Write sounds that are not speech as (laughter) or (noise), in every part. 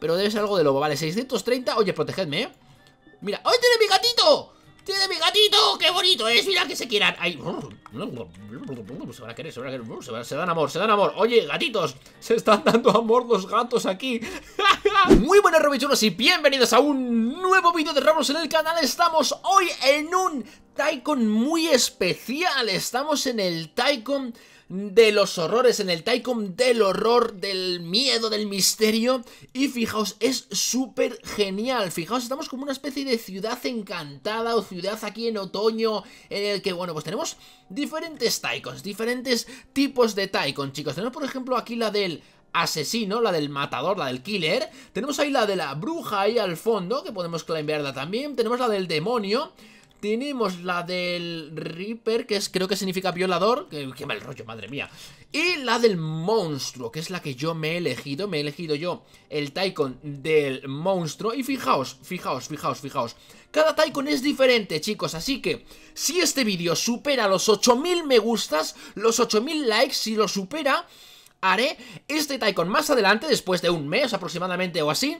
Pero debe ser algo de lobo, vale, 630 Oye, protegedme, eh Mira, ¡ay, tiene mi gatito! ¡Tiene mi gatito! ¡Qué bonito es! Mira que se quieran Ay, se van a querer, se van a querer se, dan amor, se dan amor Oye, gatitos, se están dando amor los gatos aquí (laughs) Muy buenas Robichonos, y bienvenidos a un nuevo vídeo de Ramos en el canal Estamos hoy en un Tycoon muy especial Estamos en el Tycoon de los horrores, en el Tycoon del horror, del miedo, del misterio. Y fijaos, es súper genial. Fijaos, estamos como una especie de ciudad encantada o ciudad aquí en otoño, en el que, bueno, pues tenemos diferentes Tycoons, diferentes tipos de Taikon, chicos. Tenemos, por ejemplo, aquí la del asesino, la del matador, la del killer. Tenemos ahí la de la bruja ahí al fondo, que podemos climbearla también. Tenemos la del demonio. Tenemos la del Reaper, que es, creo que significa violador. Que, qué mal rollo, madre mía. Y la del monstruo, que es la que yo me he elegido. Me he elegido yo el taikon del monstruo. Y fijaos, fijaos, fijaos, fijaos. Cada taikon es diferente, chicos. Así que, si este vídeo supera los 8000 me gustas, los 8000 likes, si lo supera haré este taikon más adelante, después de un mes aproximadamente o así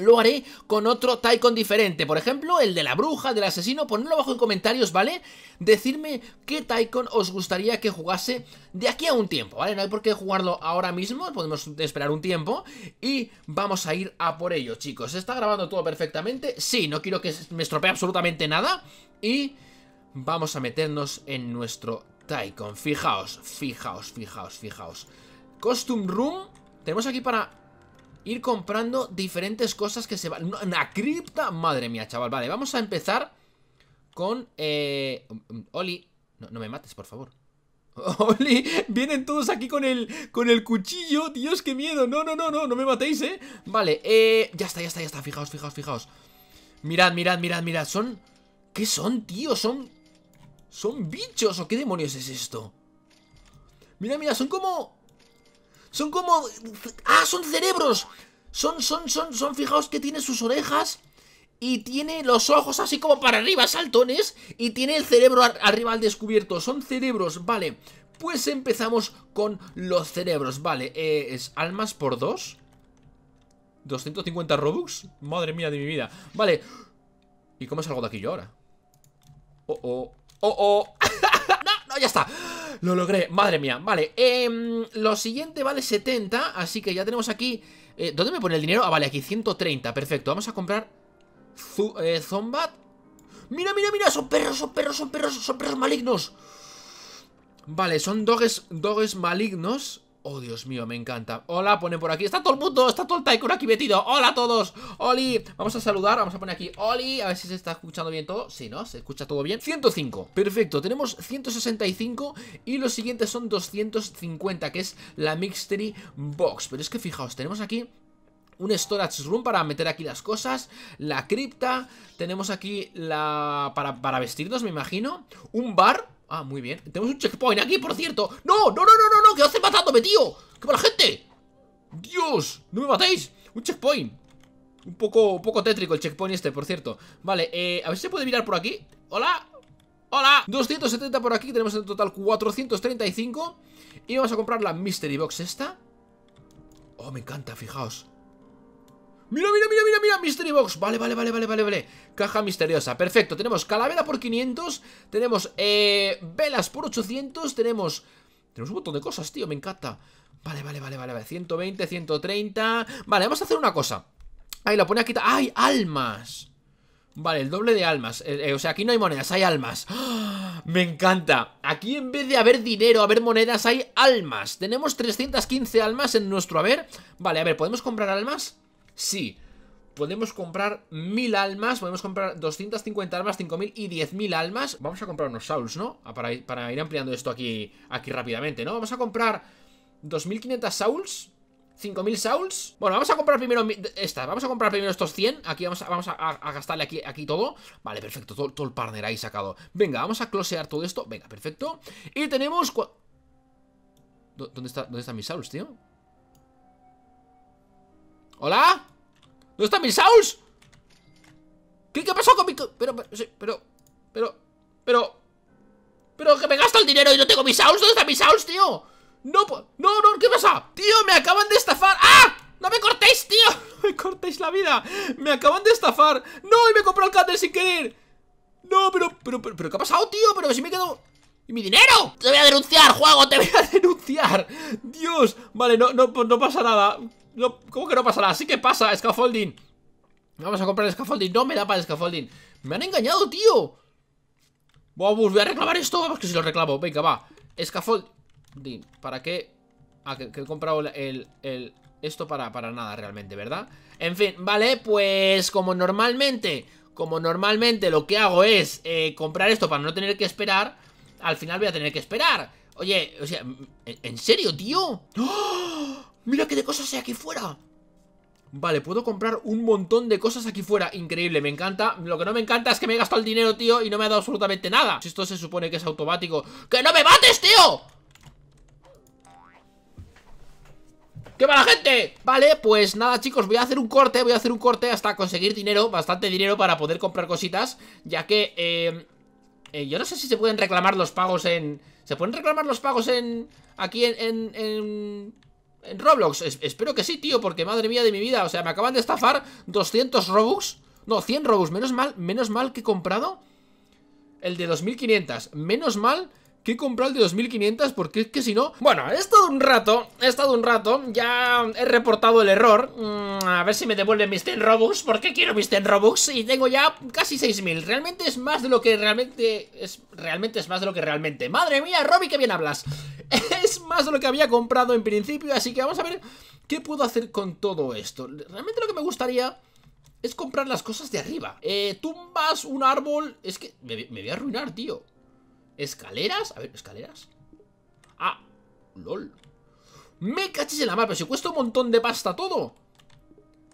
lo haré con otro Tycoon diferente. Por ejemplo, el de la bruja, del asesino. Ponedlo abajo en comentarios, ¿vale? Decidme qué Tycoon os gustaría que jugase de aquí a un tiempo, ¿vale? No hay por qué jugarlo ahora mismo, podemos esperar un tiempo. Y vamos a ir a por ello, chicos. ¿Se está grabando todo perfectamente? Sí, no quiero que me estropee absolutamente nada. Y vamos a meternos en nuestro Tycoon. Fijaos, fijaos, fijaos, fijaos. Costume Room. Tenemos aquí para ir comprando diferentes cosas que se van... ¡Una cripta! Madre mía, chaval. Vale, vamos a empezar con... Eh... Oli, no, me mates, por favor. (laughs) Oli, vienen todos aquí con el, con el cuchillo Dios, qué miedo, no, no, no, no, no me matéis, eh Vale, eh, ya está, ya está, ya está Fijaos, fijaos, fijaos Mirad, mirad, mirad, mirad, son... ¿Qué son, tío? Son... ¿Son bichos o qué demonios es esto? Mira, mira, son como... Son como... ¡Ah, son cerebros! Son, son, son, son, fijaos que tiene sus orejas y tiene los ojos así como para arriba, saltones, y tiene el cerebro arriba al descubierto. Son cerebros, vale. Pues empezamos con los cerebros, vale. Eh, es almas por dos. 250 Robux. Madre mía de mi vida. Vale. ¿Y cómo salgo de aquí yo ahora? Oh, oh. Oh, oh. (laughs) no, no, ya está. Lo logré, madre mía Vale, em, lo siguiente vale 70 Así que ya tenemos aquí eh, ¿Dónde me pone el dinero? Ah, vale, aquí 130, perfecto Vamos a comprar eh, Zombat ¡Mira, mira, mira! ¡Son perros, son perros, son perros! ¡Son perros malignos! Vale, son dogs dogues malignos Oh, Dios mío, me encanta Hola, pone por aquí, está todo el mundo, está todo el Tycoon aquí metido Hola a todos, Oli Vamos a saludar, vamos a poner aquí Oli A ver si se está escuchando bien todo, sí, ¿no? Se escucha todo bien 105, perfecto, tenemos 165 Y los siguientes son 250 Que es la Mystery Box Pero es que fijaos, tenemos aquí un storage room para meter aquí las cosas, la cripta, tenemos aquí la para, para vestirnos, me imagino, un bar Ah, muy bien Tenemos un checkpoint aquí, por cierto ¡No, no, no, no, no! no! ¡Que os matándome, tío! ¡Qué la gente! ¡Dios! ¡No me matéis! ¡Un checkpoint! Un poco, un poco tétrico el checkpoint este, por cierto Vale, eh, a ver si se puede mirar por aquí ¡Hola! ¡Hola! 270 por aquí, tenemos en total 435 Y vamos a comprar la Mystery Box esta Oh, me encanta, fijaos Mira, mira, mira, mira, mira, Mystery Box Vale, vale, vale, vale, vale, vale Caja misteriosa, perfecto Tenemos calavera por 500 Tenemos eh, velas por 800 Tenemos... Tenemos un montón de cosas, tío, me encanta Vale, vale, vale, vale, 120, 130 Vale, vamos a hacer una cosa Ahí lo pone aquí ¡Ay, almas! Vale, el doble de almas eh, eh, O sea, aquí no hay monedas, hay almas ¡Ah! Me encanta Aquí en vez de haber dinero, haber monedas, hay almas Tenemos 315 almas en nuestro haber Vale, a ver, ¿podemos comprar almas? Sí. Podemos comprar 1000 almas, podemos comprar 250 almas, 5000 y 10.000 almas. Vamos a comprar unos souls, ¿no? Ah, para, ir ampliando esto aquí, aquí rápidamente, ¿no? Vamos a comprar 2500 souls, 5.000 souls Bueno, vamos a comprar primero esta Vamos a comprar primero estos 100 Aquí vamos a, vamos a, gastarle aquí, aquí todo Vale, perfecto, todo, el partner ahí sacado Venga, vamos a closear todo esto Venga, perfecto Y tenemos... ¿Dónde, ¿Dónde están mis souls, tío? ¿Hola? ¿Dónde está mis Saus? ¿Qué, ¿Qué, pasó con mi... Pero, pero, pero, pero, pero... que me gasto el dinero y no tengo mis Saus. ¿Dónde está mi Saus, tío? No, no, no, ¿qué pasa? Tío, me acaban de estafar. ¡Ah! ¡No me cortéis, tío! (laughs) me cortéis la vida! ¡Me acaban de estafar! ¡No! ¡Y me compró el sin querer! No, pero, pero, pero, ¿qué ha pasado, tío? Pero si me quedo... ¡Y mi dinero! ¡Te voy a denunciar, juego! ¡Te voy a (laughs) denunciar! ¡Dios! Vale, no, no, pues no pasa nada ¿Cómo que no pasará? Sí que pasa, scaffolding. Vamos a comprar el scaffolding. No me da para el scaffolding. Me han engañado, tío. Vamos, voy a reclamar esto. Vamos, que si lo reclamo. Venga, va. Scaffolding. ¿Para qué? Ah, que, he comprado el, esto para, para, nada realmente, ¿verdad? En fin, vale, pues como normalmente, como normalmente lo que hago es eh, comprar esto para no tener que esperar, al final voy a tener que esperar. Oye, o sea, ¿en, serio, tío? ¡Oh! ¡Mira qué de cosas hay aquí fuera! Vale, puedo comprar un montón de cosas aquí fuera Increíble, me encanta Lo que no me encanta es que me he gastado el dinero, tío Y no me ha dado absolutamente nada esto se supone que es automático ¡Que no me mates, tío! ¡Qué mala gente! Vale, pues nada chicos, voy a hacer un corte Voy a hacer un corte hasta conseguir dinero Bastante dinero para poder comprar cositas Ya que, eh, eh Yo no sé si se pueden reclamar los pagos en... ¿Se pueden reclamar los pagos en... Aquí en Roblox, espero que sí, tío, porque madre mía de mi vida O sea, me acaban de estafar 200 Robux No, 100 Robux, menos mal, menos mal que he comprado El de 2500 Menos mal que he el de 2500 porque es que si no... Bueno, he estado un rato, he estado un rato, ya he reportado el error. Mm, a ver si me devuelven mis 10 Robux, porque quiero mis 10 Robux y tengo ya casi 6000. Realmente es más de lo que realmente... Es, realmente es más de lo que realmente. Madre mía, Robby, que bien hablas. (laughs) es más de lo que había comprado en principio, así que vamos a ver qué puedo hacer con todo esto. Realmente lo que me gustaría es comprar las cosas de arriba. Eh, tumbas, un árbol... Es que me voy a arruinar, tío. ¿Escaleras? A ver, ¿escaleras? Ah, lol Me cachis en la mapa! pero cuesta un montón de pasta todo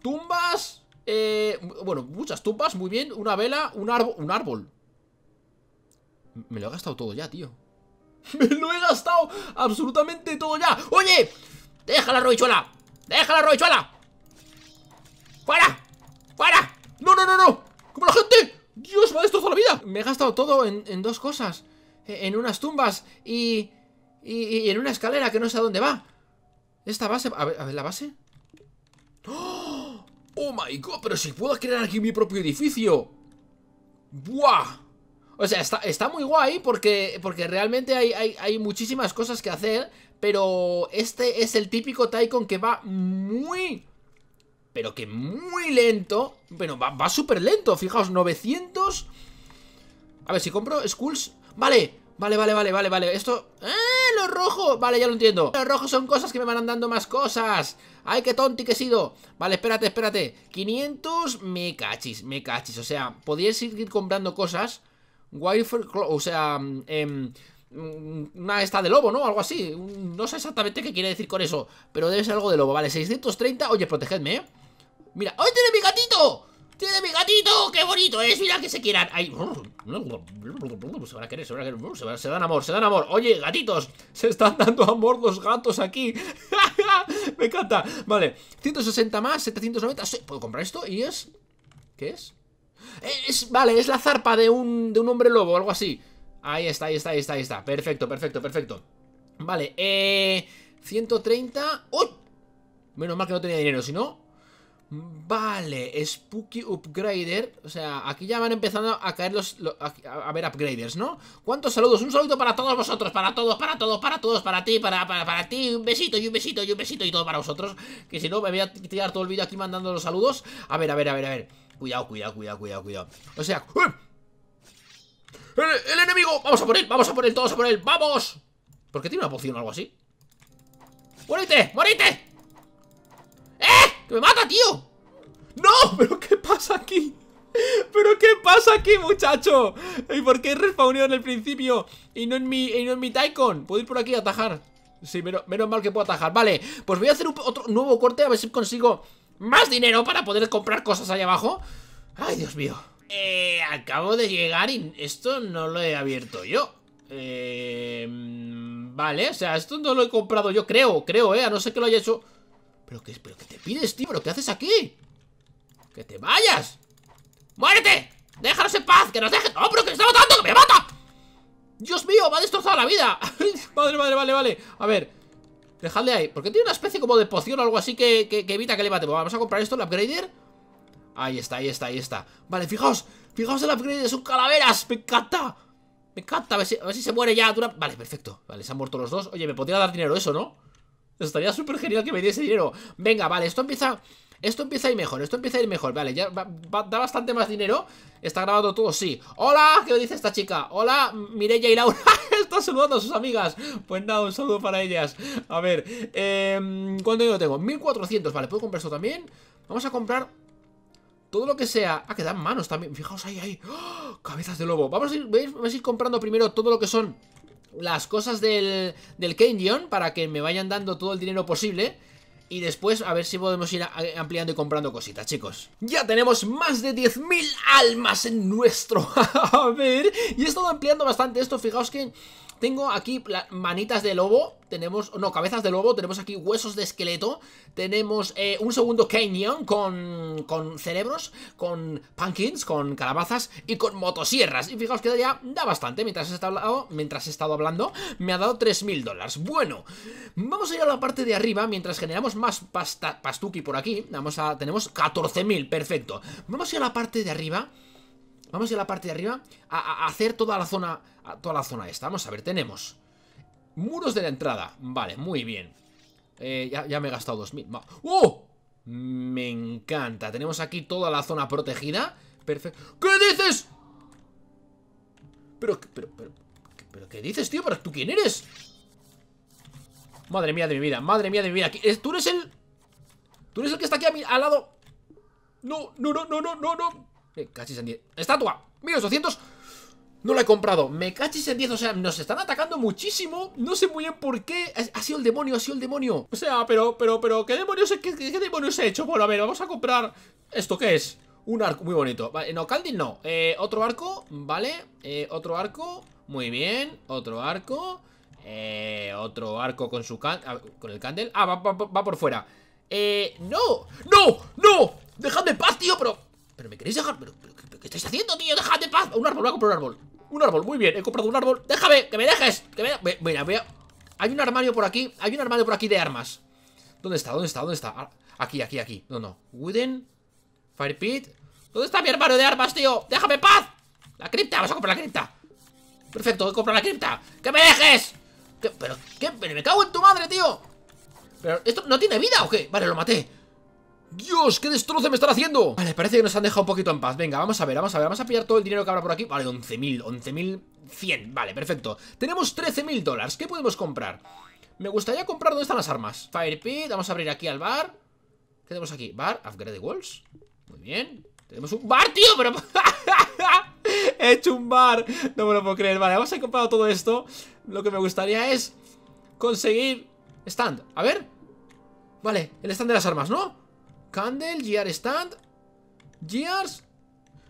Tumbas eh, Bueno, muchas tumbas, muy bien Una vela, un, árbol un árbol Me lo he gastado todo ya, tío (laughs) Me lo he gastado absolutamente todo ya ¡Oye! ¡Deja la roichuela! ¡Deja la roichuela! ¡Fuera! ¡Fuera! ¡No, no, no, no! ¡Como la gente! ¡Dios, me ha destrozado la vida! Me he gastado todo en, en dos cosas en unas tumbas y, y, en una escalera que no sé a dónde va. Esta base... A ver, a ver la base. ¡Oh! ¡Oh, my God! Pero si puedo crear aquí mi propio edificio. ¡Buah! O sea, está, muy guay porque, porque realmente hay, hay, muchísimas cosas que hacer, pero este es el típico Tycoon que va muy, pero que muy lento. Bueno, va, va súper lento, fijaos, 900... A ver, si compro Skulls... Vale, Vale, vale, vale, vale, vale. Esto... ¡Eh! ¡Lo rojo! Vale, ya lo entiendo. Los rojos son cosas que me van dando más cosas. ¡Ay, qué tonti que he sido! Vale, espérate, espérate. 500... Me cachis, me cachis. O sea, podías seguir comprando cosas. Wifer... O sea... Eh, una esta de lobo, ¿no? Algo así. No sé exactamente qué quiere decir con eso. Pero debe ser algo de lobo. Vale, 630. Oye, protegedme, ¿eh? Mira. ¡Hoy tiene mi gatito! ¡Tiene mi gatito! ¡Qué bonito es! ¡Mira que se quieran! Ay. Se van a querer, se van a querer, se, dan amor, se dan amor. Oye, gatitos, se están dando amor los gatos aquí. (laughs) Me encanta. Vale, 160 más, 790. ¿Puedo comprar esto? ¿Y es? ¿Qué es? Es, vale, es la zarpa de un, de un hombre lobo o algo así. Ahí está, ahí está, ahí está, ahí está. Perfecto, perfecto, perfecto. Vale, eh... 130... ¡Uy! Menos mal que no tenía dinero, si no... Vale, Spooky Upgrader. O sea, aquí ya van empezando a caer los... a, ver, upgraders, ¿no? ¿Cuántos saludos? Un saludo para todos vosotros, para todos, para todos, para todos, para ti, para, para, para ti. Un besito y un besito y un besito y todo para vosotros. Que si no, me voy a tirar todo el vídeo aquí mandando los saludos. A ver, a ver, a ver, a ver. Cuidado, cuidado, cuidado, cuidado, O sea... ¡eh! ¡El, enemigo! ¡Vamos a por él! ¡Vamos a por él! ¡Todos a por él! ¡Vamos! ¿Por qué tiene una poción o algo así? ¡Morite! ¡Morite! ¡Me mata, tío! ¡No! (laughs) ¿Pero qué pasa aquí? ¿Pero qué pasa aquí, muchacho? ¿Y por qué respawnado en el principio y no en mi, y no en mi Tycoon? Puedo ir por aquí a atajar Sí, menos, mal que puedo atajar Vale, pues voy a hacer un, otro nuevo corte A ver si consigo más dinero para poder comprar cosas allá abajo Ay, Dios mío eh, acabo de llegar y esto no lo he abierto yo eh, mm, Vale, o sea, esto no lo he comprado yo, creo, creo, eh A no ser que lo haya hecho... ¿Pero qué, ¿Pero qué te pides, tío? ¿Pero qué haces aquí? ¡Que te vayas! ¡Muérete! ¡Déjanos en paz! ¡Que nos dejen! ¡No, ¡Oh, pero que me está matando! ¡Que me mata! ¡Dios mío! ¡Me ha destrozado la vida! (laughs) ¡Madre, madre, vale, vale! A ver Dejadle ahí Porque tiene una especie como de poción o algo así que, evita que le mate pues Vamos a comprar esto, el upgrader Ahí está, ahí está, ahí está Vale, fijaos Fijaos el upgrader, sus calaveras ¡Me encanta! Me encanta, a ver si, a ver si se muere ya Vale, perfecto Vale, se han muerto los dos Oye, me podría dar dinero eso, ¿no? Estaría súper genial que me diese dinero. Venga, vale, esto empieza... Esto empieza a ir mejor, esto empieza a ir mejor Vale, ya da bastante más dinero Está grabado todo, sí ¡Hola! ¿Qué dice esta chica? ¡Hola! Mireya y Laura (laughs) Está saludando a sus amigas Pues nada, un saludo para ellas A ver, em, ¿cuánto dinero tengo? 1400, vale, ¿puedo comprar eso también? Vamos a comprar todo lo que sea... Ah, que dan manos también, fijaos ahí, ahí ¡Oh! Cabezas de lobo Vamos a ir, a ir comprando primero todo lo que son las cosas del, del para que me vayan dando todo el dinero posible. Y después a ver si podemos ir ampliando y comprando cositas, chicos. Ya tenemos más de 10.000 almas en nuestro A (laughs) ver y he estado ampliando bastante esto. Fijaos que tengo aquí manitas de lobo tenemos, no, cabezas de lobo, tenemos aquí huesos de esqueleto, tenemos eh, un segundo canyon con, con cerebros, con pumpkins, con calabazas y con motosierras. Y fijaos que ya da bastante, mientras he estado, mientras he estado hablando, me ha dado 3.000 dólares. Bueno, vamos a ir a la parte de arriba, mientras generamos más pasta, pastuki por aquí, vamos a, tenemos 14.000, perfecto. Vamos a ir a la parte de arriba. Vamos a ir a la parte de arriba a, hacer toda la zona, toda la zona esta. Vamos a ver, tenemos Muros de la entrada. Vale, muy bien. Eh, ya, me he gastado 2000. ¡Oh! Me encanta. Tenemos aquí toda la zona protegida. Perfecto. ¿Qué dices? Pero, pero, ¿qué dices, tío? ¿Pero tú quién eres? Madre mía de mi vida, madre mía de mi vida. Eh, ¿Tú eres el...? ¿Tú eres el que está aquí al lado? No, no, no, no, no, no, no. Eh, casi ¡Estatua! ¡1800! No lo he comprado. Me cachis en 10. O sea, nos están atacando muchísimo. No sé muy bien por qué. Ha sido el demonio, ha sido el demonio. O sea, pero, pero, pero, ¿qué demonios, qué, qué he hecho? Bueno, a ver, vamos a comprar. ¿Esto qué es? Un arco muy bonito. Vale, no, Caldin no. Eh, otro arco, vale. Eh, otro arco. Muy bien. Otro arco. Eh, otro arco con su ah, con el candel. Ah, va, por fuera. Eh, no, no, no. Dejadme paz, tío, pero. Pero me queréis dejar. ¿Pero, qué estáis haciendo, tío? Dejadme paz. Un árbol, voy a comprar un árbol. Un árbol, muy bien, he comprado un árbol ¡Déjame, que me dejes! Que me... Mira, Hay un armario por aquí, hay un armario por aquí de armas ¿Dónde está? ¿Dónde está? ¿Dónde está? Ah, aquí, aquí, aquí, no, no Wooden, Fire Pit ¿Dónde está mi armario de armas, tío? ¡Déjame paz! La cripta, vamos a comprar la cripta Perfecto, he comprado la cripta ¡Que me dejes! ¿Qué? ¿Pero ¿Me cago en tu madre, tío? ¿Pero esto no tiene vida o qué? Vale, lo maté ¡Dios! ¡Qué destrozo me están haciendo! Vale, parece que nos han dejado un poquito en paz Venga, vamos a ver, vamos a ver Vamos a pillar todo el dinero que habrá por aquí Vale, 11.000, 11.100 Vale, perfecto Tenemos 13.000 dólares ¿Qué podemos comprar? Me gustaría comprar ¿Dónde están las armas? Fire Pit Vamos a abrir aquí al bar ¿Qué tenemos aquí? Bar, upgrade the walls Muy bien Tenemos un bar, tío Pero... (laughs) He hecho un bar No me lo puedo creer Vale, vamos a comprar todo esto Lo que me gustaría es Conseguir Stand A ver Vale, el stand de las armas, ¿no? Candle, gear Stand Gears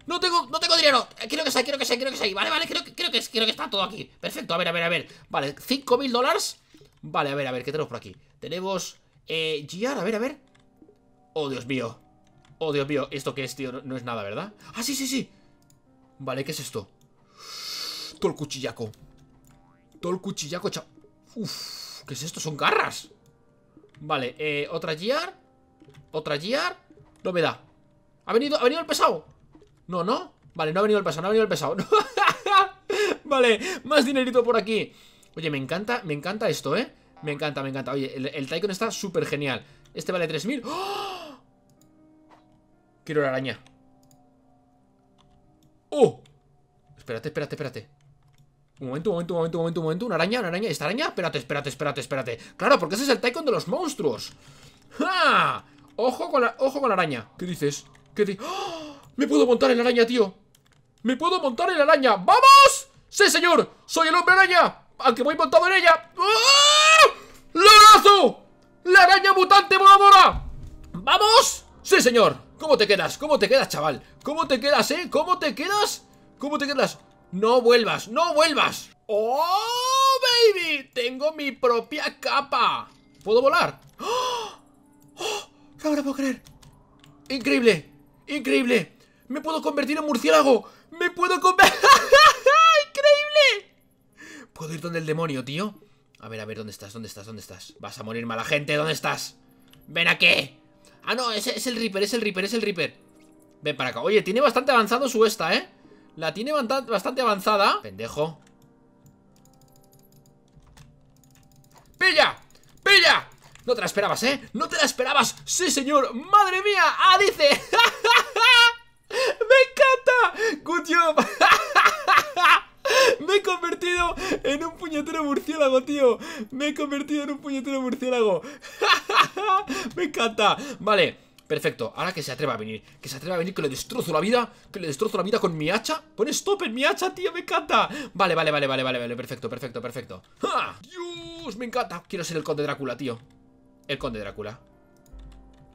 no tengo, no tengo dinero Quiero eh, que sea, quiero que sea, quiero que sea Vale, vale, creo, creo, que, que está todo aquí Perfecto, a ver, a ver, a ver Vale, 5.000 dólares Vale, a ver, a ver, ¿qué tenemos por aquí? Tenemos, eh, GR, a ver, a ver Oh, Dios mío Oh, Dios mío, ¿esto que es, tío? No, es nada, ¿verdad? Ah, sí, sí, sí Vale, ¿qué es esto? Todo el cuchillaco Todo el cuchillaco, chao. Uf, ¿qué es esto? Son garras Vale, eh, otra gear ¿Otra gear, No me da ¿Ha venido, ¿Ha venido el pesado? No, ¿no? Vale, no ha venido el pesado, no ha venido el pesado (laughs) Vale, más dinerito por aquí Oye, me encanta, me encanta esto, ¿eh? Me encanta, me encanta Oye, el, el está súper genial Este vale 3.000 Quiero la araña ¡Oh! Espérate, espérate, espérate un momento, un momento, un momento, un momento, un momento Una araña, una araña ¿Esta araña? Espérate, espérate, espérate, espérate Claro, porque ese es el Tycoon de los monstruos ¡Ja! Ojo con la, ojo con la araña. ¿Qué dices? ¿Qué dices? ¡Ah! ¡Me puedo montar en la araña, tío! ¡Me puedo montar en la araña! ¡Vamos! ¡Sí, señor! ¡Soy el hombre araña! ¡Aunque voy montado en ella! ¡Ah! ¡Lorazo! ¡La araña mutante voladora! ¡Vamos! ¡Sí, señor! ¿Cómo te quedas? ¿Cómo te quedas, chaval? ¿Cómo te quedas, eh? ¿Cómo te quedas? ¿Cómo te quedas? ¡No vuelvas! ¡No vuelvas! ¡Oh, baby! ¡Tengo mi propia capa! ¿Puedo volar? ¡Oh! ¿Ahora puedo creer. Increíble. Increíble. Me puedo convertir en murciélago. Me puedo convertir... (laughs) Increíble. Puedo ir donde el demonio, tío. A ver, a ver, ¿dónde estás? ¿Dónde estás? ¿Dónde estás? Vas a morir mala gente. ¿Dónde estás? Ven aquí. Ah, no, es, es el Reaper, es el Reaper, es el Reaper. Ven para acá. Oye, tiene bastante avanzado su esta, ¿eh? La tiene bastante avanzada. Pendejo. ¡Pilla! ¡Pilla! No te la esperabas, ¿eh? ¡No te la esperabas! ¡Sí, señor! ¡Madre mía! ¡Ah, dice! (laughs) ¡Me encanta! ¡Good job! (laughs) Me he convertido en un puñetero murciélago, tío Me he convertido en un puñetero murciélago (laughs) Me encanta Vale, perfecto, ahora que se atreva a venir Que se atreva a venir, que le destrozo la vida Que le destrozo la vida con mi hacha Pon stop en mi hacha, tío, me encanta Vale, vale, vale, vale, vale, vale, perfecto, perfecto, perfecto Dios, me encanta Quiero ser el conde Drácula, tío el conde Drácula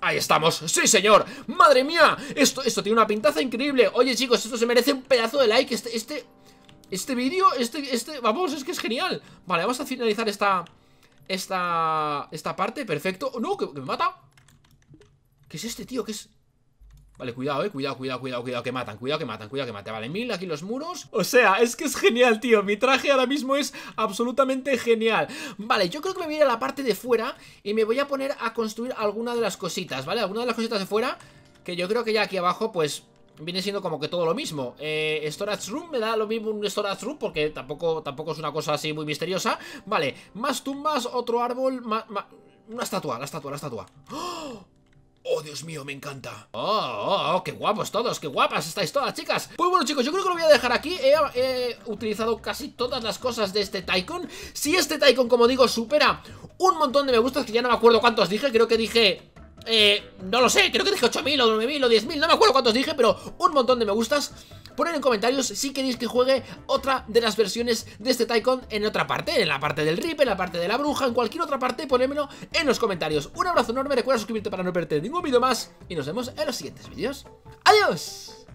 Ahí estamos, sí señor, madre mía Esto, esto tiene una pintaza increíble Oye chicos, esto se merece un pedazo de like Este, este, este vídeo, este, este Vamos, es que es genial Vale, vamos a finalizar esta Esta, esta parte, perfecto No, que me mata ¿Qué es este tío? ¿Qué es? Vale, cuidado, eh, cuidado, cuidado, cuidado, cuidado Que matan, cuidado que matan, cuidado que matan Vale, mil aquí los muros O sea, es que es genial, tío Mi traje ahora mismo es absolutamente genial Vale, yo creo que me voy a ir a la parte de fuera Y me voy a poner a construir alguna de las cositas, ¿vale? Alguna de las cositas de fuera Que yo creo que ya aquí abajo, pues viene siendo como que todo lo mismo. Eh, storage Room me da lo mismo un Storage Room porque tampoco, tampoco es una cosa así muy misteriosa. Vale, más tumbas, otro árbol, más, más, una estatua, la estatua, la estatua. ¡Oh! ¡Oh, Dios mío, me encanta! ¡Oh, oh, oh! qué guapos todos! ¡Qué guapas estáis todas, chicas! Pues bueno, chicos, yo creo que lo voy a dejar aquí. He, utilizado casi todas las cosas de este Tycoon. Si este Tycoon, como digo, supera un montón de me gustas, que ya no me acuerdo cuántos dije, creo que dije... Eh, no lo sé, creo que dije 8.000 o 9.000 o 10.000, no me acuerdo cuántos dije, pero un montón de me gustas. Poned en comentarios si queréis que juegue otra de las versiones de este Tycoon en otra parte, en la parte del Rip, en la parte de la bruja, en cualquier otra parte, ponémelo en los comentarios. Un abrazo enorme, recuerda suscribirte para no perderte ningún vídeo más y nos vemos en los siguientes vídeos. ¡Adiós!